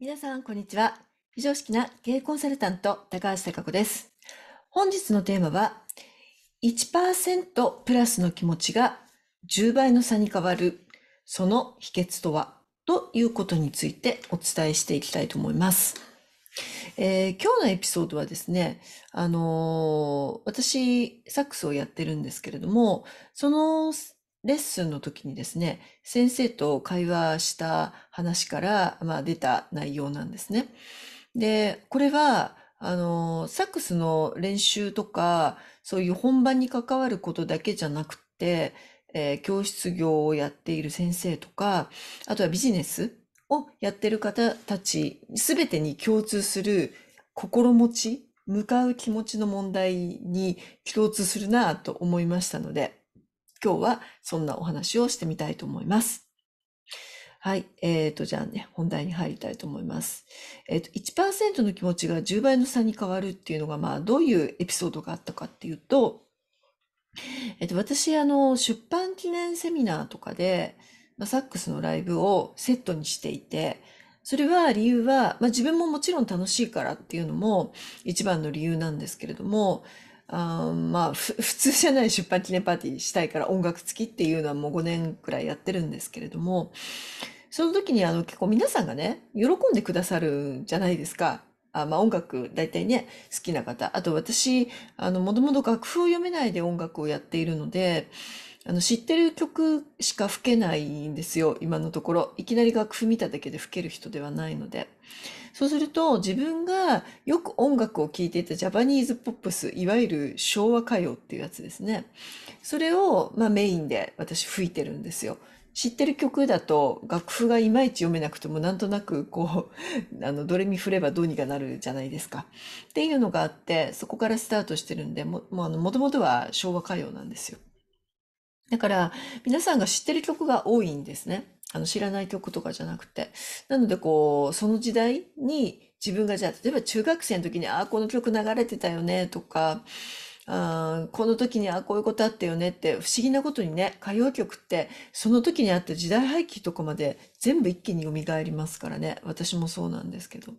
皆さん、こんにちは。非常識な経営コンサルタント、高橋貴子です。本日のテーマは、1%プラスの気持ちが10倍の差に変わる、その秘訣とはということについてお伝えしていきたいと思います。えー、今日のエピソードはですね、あのー、私、サックスをやってるんですけれども、そのレッスンの時にですね、先生と会話した話から、まあ、出た内容なんですね。で、これは、あの、サックスの練習とか、そういう本番に関わることだけじゃなくて、えー、教室業をやっている先生とか、あとはビジネスをやってる方たち、すべてに共通する心持ち、向かう気持ちの問題に共通するなと思いましたので、今日はそんなお話をしてみたいと思います。はい。えっ、ー、と、じゃあね、本題に入りたいと思います。えっ、ー、と、1%の気持ちが10倍の差に変わるっていうのが、まあ、どういうエピソードがあったかっていうと、えっ、ー、と、私、あの、出版記念セミナーとかで、まあ、サックスのライブをセットにしていて、それは理由は、まあ、自分ももちろん楽しいからっていうのも一番の理由なんですけれども、あまあ、普通じゃない出版記念パーティーしたいから音楽付きっていうのはもう5年くらいやってるんですけれども、その時にあの結構皆さんがね、喜んでくださるじゃないですか。あまあ音楽、大体ね、好きな方。あと私、あの、もともと楽譜を読めないで音楽をやっているので、あの、知ってる曲しか吹けないんですよ、今のところ。いきなり楽譜見ただけで吹ける人ではないので。そうすると自分がよく音楽を聴いていたジャパニーズポップス、いわゆる昭和歌謡っていうやつですね。それを、まあ、メインで私吹いてるんですよ。知ってる曲だと楽譜がいまいち読めなくてもなんとなくこう、あの、どれに振ればどうにかなるじゃないですか。っていうのがあって、そこからスタートしてるんで、も、もうあの、もともとは昭和歌謡なんですよ。だから、皆さんが知ってる曲が多いんですね。あの知らない曲とかじゃなくて。なのでこう、その時代に自分がじゃあ、例えば中学生の時に、ああ、この曲流れてたよねとか、あこの時にああ、こういうことあったよねって、不思議なことにね、歌謡曲ってその時にあった時代背景とかまで全部一気に蘇りますからね。私もそうなんですけど。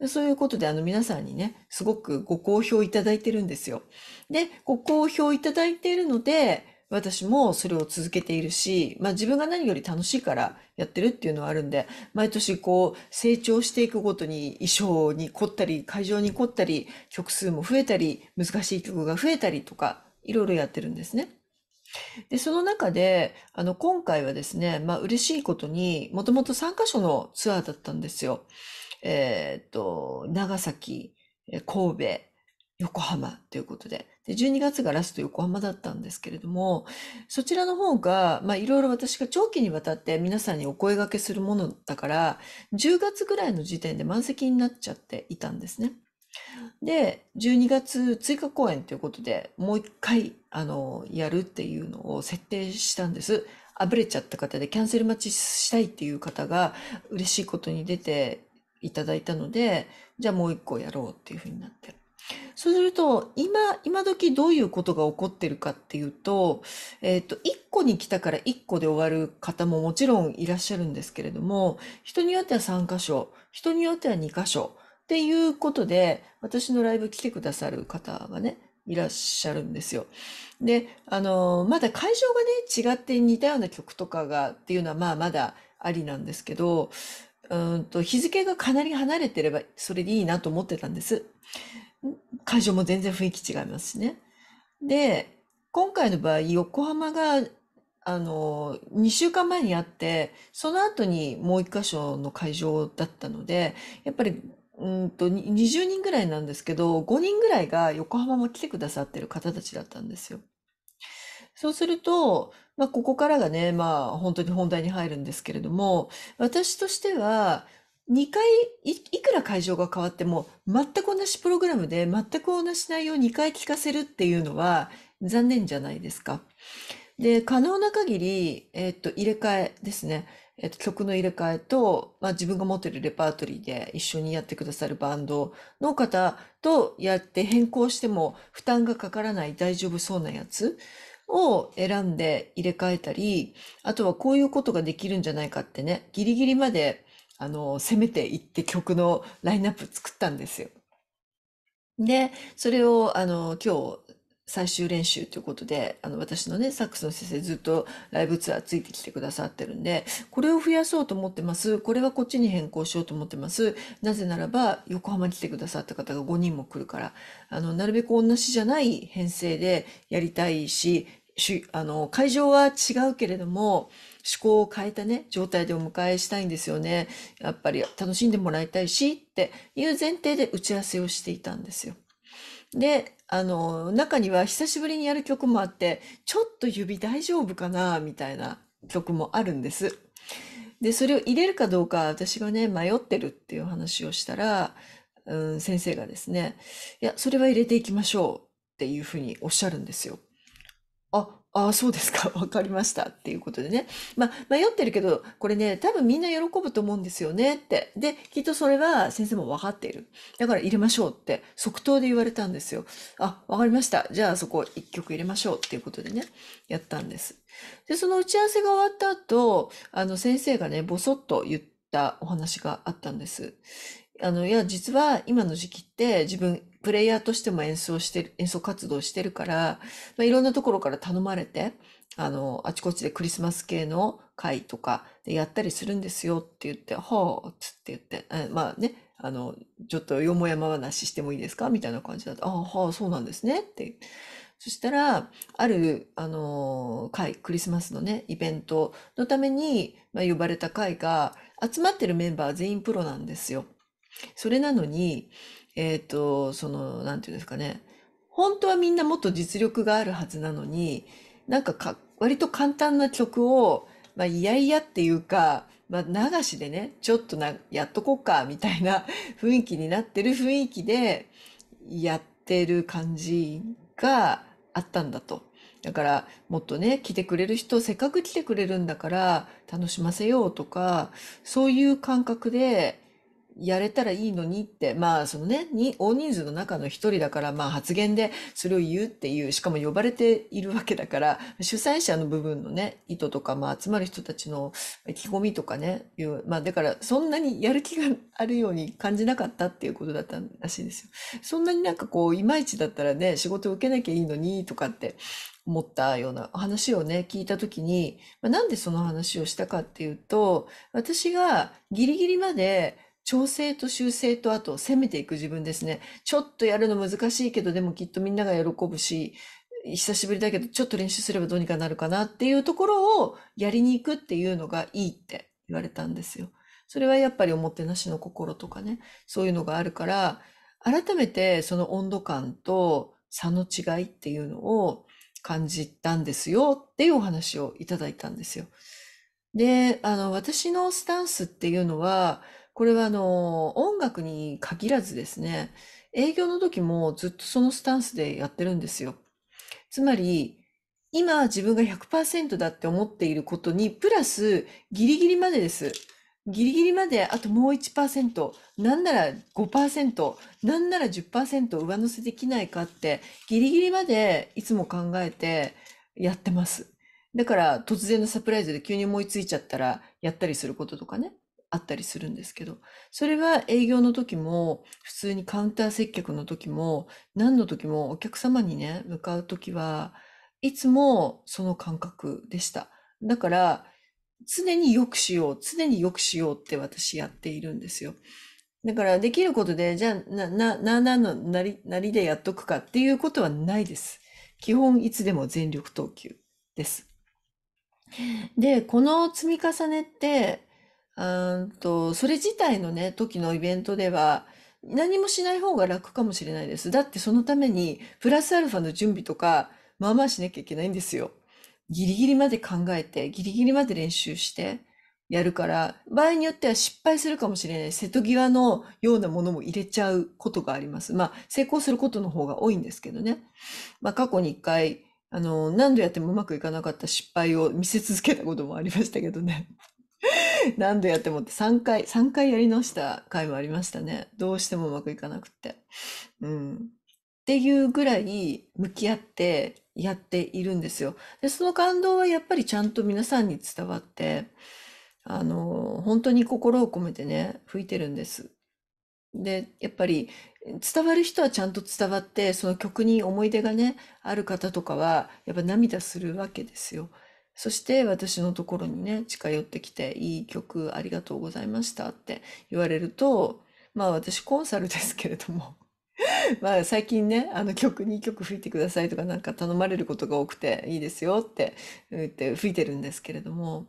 でそういうことで、あの、皆さんにね、すごくご好評いただいてるんですよ。で、ご好評いただいているので、私もそれを続けているし、まあ自分が何より楽しいからやってるっていうのはあるんで、毎年こう成長していくごとに衣装に凝ったり、会場に凝ったり、曲数も増えたり、難しい曲が増えたりとか、いろいろやってるんですね。で、その中で、あの、今回はですね、まあ嬉しいことに、もともと3カ所のツアーだったんですよ。えー、っと、長崎、神戸、横浜ということで。で、12月がラスト横浜だったんですけれども、そちらの方が、まあいろいろ私が長期にわたって皆さんにお声掛けするものだから、10月ぐらいの時点で満席になっちゃっていたんですね。で、12月追加公演ということで、もう一回、あの、やるっていうのを設定したんです。あぶれちゃった方でキャンセル待ちしたいっていう方が嬉しいことに出ていただいたので、じゃあもう一個やろうっていうふうになって。そうすると、今、今時どういうことが起こってるかっていうと、えっ、ー、と、1個に来たから1個で終わる方ももちろんいらっしゃるんですけれども、人によっては3箇所、人によっては2箇所、っていうことで、私のライブ来てくださる方がね、いらっしゃるんですよ。で、あの、まだ会場がね、違って似たような曲とかがっていうのは、まあまだありなんですけど、うんと日付がかなり離れてればそれでいいなと思ってたんです。会場も全然雰囲気違いますしね。で、今回の場合、横浜が、あの、2週間前にあって、その後にもう1箇所の会場だったので、やっぱり、うんと、20人ぐらいなんですけど、5人ぐらいが横浜も来てくださってる方たちだったんですよ。そうすると、まあ、ここからがね、まあ、本当に本題に入るんですけれども、私としては、2回い、いくら会場が変わっても、全く同じプログラムで、全く同じ内容を2回聞かせるっていうのは、残念じゃないですか。で、可能な限り、えっと、入れ替えですね。えっと、曲の入れ替えと、まあ、自分が持ってるレパートリーで一緒にやってくださるバンドの方とやって変更しても負担がかからない大丈夫そうなやつを選んで入れ替えたり、あとはこういうことができるんじゃないかってね、ギリギリまであの、攻めていって曲のラインナップ作ったんですよ。で、それを、あの、今日、最終練習ということで、あの、私のね、サックスの先生ずっとライブツアーついてきてくださってるんで、これを増やそうと思ってます。これはこっちに変更しようと思ってます。なぜならば、横浜に来てくださった方が5人も来るから、あの、なるべく同じじゃない編成でやりたいし、しあの、会場は違うけれども、考を変えたね、状態でお迎えしたいんですよね。やっぱり楽しんでもらいたいしっていう前提で打ち合わせをしていたんですよ。で、あの、中には久しぶりにやる曲もあって、ちょっと指大丈夫かなみたいな曲もあるんです。で、それを入れるかどうか私がね、迷ってるっていう話をしたら、うん、先生がですね、いや、それは入れていきましょうっていうふうにおっしゃるんですよ。あ、ああ、そうですか。わかりました。っていうことでね。まあ、迷ってるけど、これね、多分みんな喜ぶと思うんですよねって。で、きっとそれは先生も分かっている。だから入れましょうって、即答で言われたんですよ。あ、わかりました。じゃあそこ一曲入れましょうっていうことでね、やったんです。で、その打ち合わせが終わった後、あの先生がね、ぼそっと言ったお話があったんです。あの、いや、実は今の時期って自分プレイヤーとしても演奏してる、演奏活動してるから、まあ、いろんなところから頼まれて、あの、あちこちでクリスマス系の会とかでやったりするんですよって言って、はあ、つって言って、えまあね、あの、ちょっとよもやま話してもいいですかみたいな感じだと、ああ、はあ、そうなんですねって。そしたら、ある、あの、会、クリスマスのね、イベントのために、まあ、呼ばれた会が、集まってるメンバー全員プロなんですよ。それなのに、えっ、ー、と、その、なんていうんですかね。本当はみんなもっと実力があるはずなのに、なんかか、割と簡単な曲を、まあ、いやいやっていうか、まあ、流しでね、ちょっとな、やっとこっか、みたいな 雰囲気になってる雰囲気で、やってる感じがあったんだと。だから、もっとね、来てくれる人、せっかく来てくれるんだから、楽しませようとか、そういう感覚で、やれたらいいのにって、まあそのね、に大人数の中の一人だから、まあ発言でそれを言うっていう、しかも呼ばれているわけだから、主催者の部分のね、意図とか、まあ集まる人たちの意気込みとかね、いう、まあだからそんなにやる気があるように感じなかったっていうことだったらしいんですよ。そんなになんかこう、いまいちだったらね、仕事を受けなきゃいいのにとかって思ったような話をね、聞いたときに、まあ、なんでその話をしたかっていうと、私がギリギリまで、調整と修正とあと攻めていく自分ですね。ちょっとやるの難しいけど、でもきっとみんなが喜ぶし、久しぶりだけど、ちょっと練習すればどうにかなるかなっていうところをやりに行くっていうのがいいって言われたんですよ。それはやっぱりおもてなしの心とかね、そういうのがあるから、改めてその温度感と差の違いっていうのを感じたんですよっていうお話をいただいたんですよ。で、あの、私のスタンスっていうのは、これはあの、音楽に限らずですね、営業の時もずっとそのスタンスでやってるんですよ。つまり、今自分が100%だって思っていることに、プラスギリギリまでです。ギリギリまであともう1%、なんなら5%、なんなら10%上乗せできないかって、ギリギリまでいつも考えてやってます。だから突然のサプライズで急に思いついちゃったらやったりすることとかね。あったりするんですけど、それは営業の時も、普通にカウンター接客の時も、何の時もお客様にね、向かう時は、いつもその感覚でした。だから、常に良くしよう、常に良くしようって私やっているんですよ。だから、できることで、じゃあ、な、な、な、なのなり、なりでやっとくかっていうことはないです。基本、いつでも全力投球です。で、この積み重ねって、んと、それ自体のね、時のイベントでは、何もしない方が楽かもしれないです。だってそのために、プラスアルファの準備とか、まあまあしなきゃいけないんですよ。ギリギリまで考えて、ギリギリまで練習してやるから、場合によっては失敗するかもしれない。瀬戸際のようなものも入れちゃうことがあります。まあ、成功することの方が多いんですけどね。まあ、過去に一回、あの、何度やってもうまくいかなかった失敗を見せ続けたこともありましたけどね。何度やってもって3回、3回やり直した回もありましたね。どうしてもうまくいかなくって。うん。っていうぐらい向き合ってやっているんですよ。で、その感動はやっぱりちゃんと皆さんに伝わって、あの、本当に心を込めてね、吹いてるんです。で、やっぱり伝わる人はちゃんと伝わって、その曲に思い出がね、ある方とかは、やっぱ涙するわけですよ。そして私のところにね、近寄ってきて、いい曲ありがとうございましたって言われると、まあ私コンサルですけれども まあ最近ね、あの曲に曲吹いてくださいとかなんか頼まれることが多くていいですよって言って吹いてるんですけれども、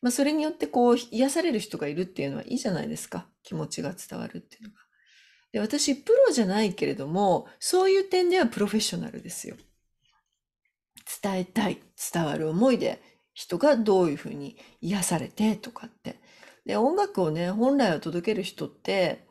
まあそれによってこう癒される人がいるっていうのはいいじゃないですか。気持ちが伝わるっていうのが。で私プロじゃないけれども、そういう点ではプロフェッショナルですよ。伝えたい伝わる思いで人がどういうふうに癒されてとかって。で音楽をね本来は届ける人って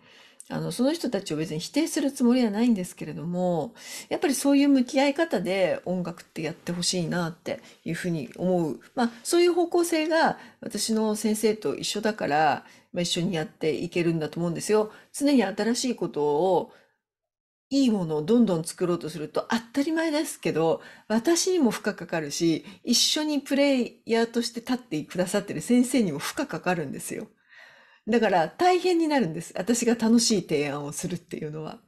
あのその人たちを別に否定するつもりはないんですけれどもやっぱりそういう向き合い方で音楽ってやってほしいなっていうふうに思う、まあ、そういう方向性が私の先生と一緒だから、まあ、一緒にやっていけるんだと思うんですよ。常に新しいことをいいものをどんどん作ろうとすると当たり前ですけど、私にも負荷かかるし、一緒にプレイヤーとして立ってくださってる先生にも負荷かかるんですよ。だから大変になるんです。私が楽しい提案をするっていうのは。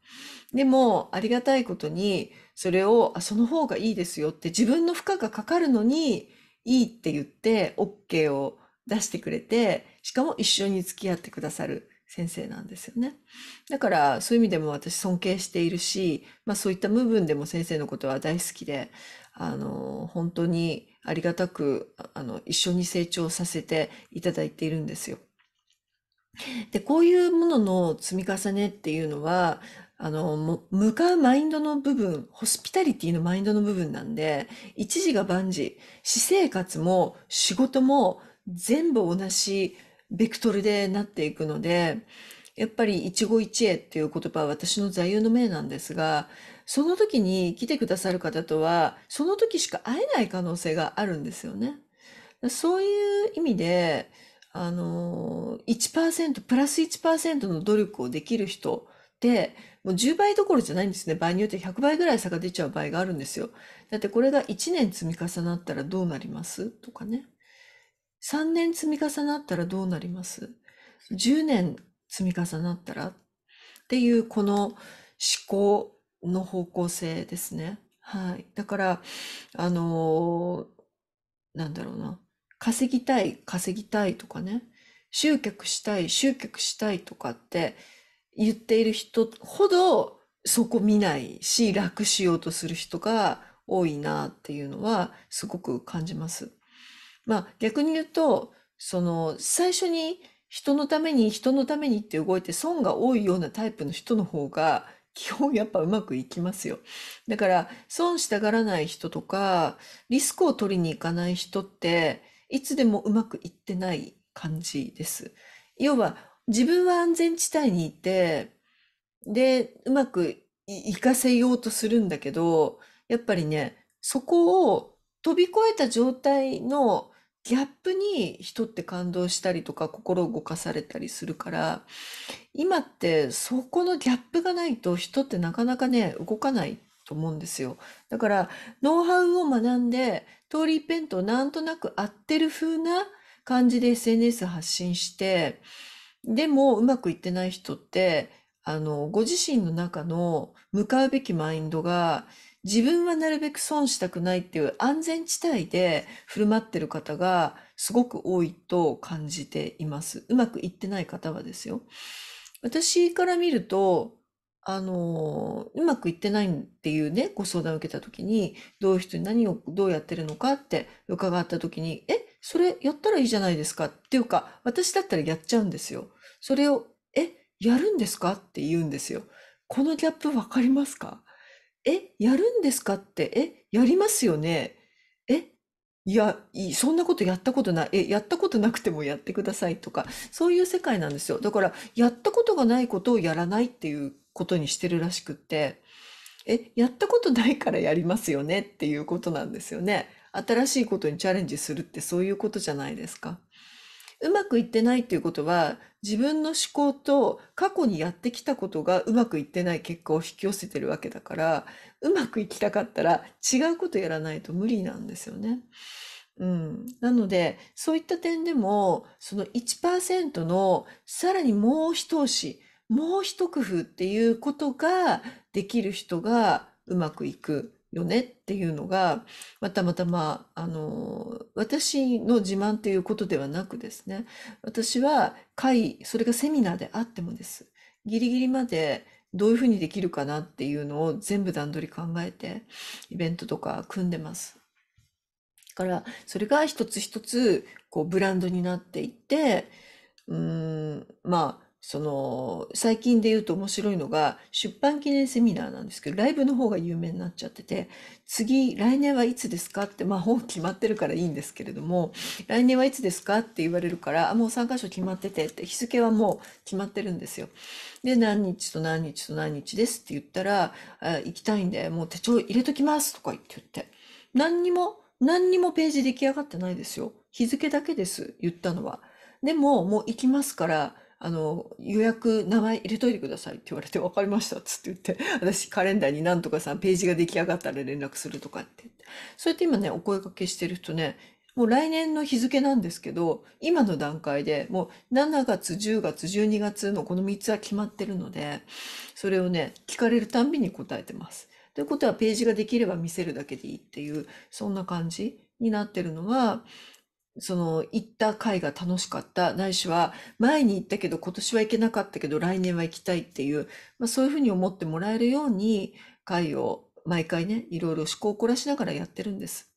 でも、ありがたいことに、それを、あ、その方がいいですよって自分の負荷がかかるのに、いいって言って、OK を出してくれて、しかも一緒に付き合ってくださる。先生なんですよね。だからそういう意味でも私尊敬しているし、まあそういった部分でも先生のことは大好きで、あの、本当にありがたく、あの、一緒に成長させていただいているんですよ。で、こういうものの積み重ねっていうのは、あの、向かうマインドの部分、ホスピタリティのマインドの部分なんで、一時が万事、私生活も仕事も全部同じベクトルでなっていくので、やっぱり一期一会っていう言葉は私の座右の銘なんですが、その時に来てくださる方とは、その時しか会えない可能性があるんですよね。そういう意味で、あの、1%、プラス1%の努力をできる人って、もう10倍どころじゃないんですね。場合によって100倍ぐらい差が出ちゃう場合があるんですよ。だってこれが1年積み重なったらどうなりますとかね。3年積み重なったらどうなります ?10 年積み重なったらっていうこの思考の方向性ですね。はい。だから、あのー、なんだろうな。稼ぎたい、稼ぎたいとかね。集客したい、集客したいとかって言っている人ほどそこ見ないし、楽しようとする人が多いなっていうのはすごく感じます。まあ逆に言うと、その最初に人のために人のためにって動いて損が多いようなタイプの人の方が基本やっぱうまくいきますよ。だから損したがらない人とかリスクを取りに行かない人っていつでもうまくいってない感じです。要は自分は安全地帯にいてでうまくいかせようとするんだけどやっぱりねそこを飛び越えた状態のギャップに人って感動したりとか心を動かされたりするから今ってそこのギャップがないと人ってなかなかね動かないと思うんですよだからノウハウを学んで通りペンとなんとなく合ってる風な感じで SNS 発信してでもうまくいってない人ってあのご自身の中の向かうべきマインドが自分はなるべく損したくないっていう安全地帯で振る舞ってる方がすごく多いと感じています。うまくいってない方はですよ。私から見ると、あの、うまくいってないっていうね、ご相談を受けた時に、どういう人に何をどうやってるのかって伺った時に、え、それやったらいいじゃないですかっていうか、私だったらやっちゃうんですよ。それを、え、やるんですかって言うんですよ。このギャップわかりますかえ、やるんですかって、え、やりますよねえ、いや、そんなことやったことない、え、やったことなくてもやってくださいとか、そういう世界なんですよ。だから、やったことがないことをやらないっていうことにしてるらしくって、え、やったことないからやりますよねっていうことなんですよね。新しいことにチャレンジするってそういうことじゃないですか。うまくいってないっていうことは自分の思考と過去にやってきたことがうまくいってない結果を引き寄せてるわけだからうまくいきたかったら違うことやらないと無理なんですよね。うん、なのでそういった点でもその1%のさらにもう一押しもう一工夫っていうことができる人がうまくいくよねっていうのがまたまたまああの私の自慢ということではなくですね私は会それがセミナーであってもですギリギリまでどういうふうにできるかなっていうのを全部段取り考えてイベントとか組んでます。からそれが一つ一つこうブランドになっていってうんまあその、最近で言うと面白いのが、出版記念セミナーなんですけど、ライブの方が有名になっちゃってて、次、来年はいつですかって、まあ本決まってるからいいんですけれども、来年はいつですかって言われるから、あ、もう3箇所決まっててって、日付はもう決まってるんですよ。で、何日と何日と何日ですって言ったら、あ行きたいんで、もう手帳入れときますとか言って言って、何にも、何にもページ出来上がってないですよ。日付だけです、言ったのは。でも、もう行きますから、あの、予約名前入れといてくださいって言われて、分かりましたっつって言って、私カレンダーになんとかさんページが出来上がったら連絡するとかってそうやって今ね、お声掛けしてる人ね、もう来年の日付なんですけど、今の段階でもう7月、10月、12月のこの3つは決まってるので、それをね、聞かれるたんびに答えてます。ということはページができれば見せるだけでいいっていう、そんな感じになってるのは、その行った回が楽しかったないしは前に行ったけど今年は行けなかったけど来年は行きたいっていう、まあ、そういうふうに思ってもらえるように会を毎回ねいろいろ思考を凝らしながらやってるんです。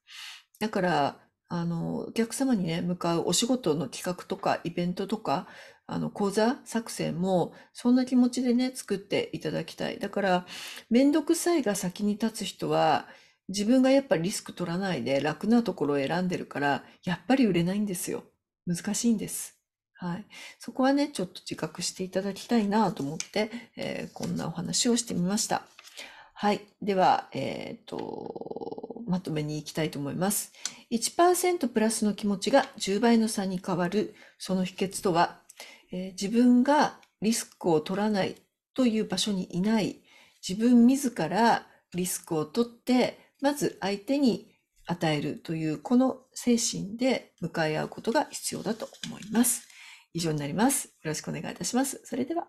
だからあのお客様にね向かうお仕事の企画とかイベントとかあの講座作戦もそんな気持ちでね作っていただきたい。だから面倒くさいが先に立つ人は自分がやっぱりリスク取らないで楽なところを選んでるから、やっぱり売れないんですよ。難しいんです。はい。そこはね、ちょっと自覚していただきたいなと思って、えー、こんなお話をしてみました。はい。では、えっ、ー、と、まとめに行きたいと思います。1%プラスの気持ちが10倍の差に変わる、その秘訣とは、えー、自分がリスクを取らないという場所にいない、自分自らリスクを取ってまず相手に与えるというこの精神で向かい合うことが必要だと思います。以上になります。よろしくお願いいたします。それでは。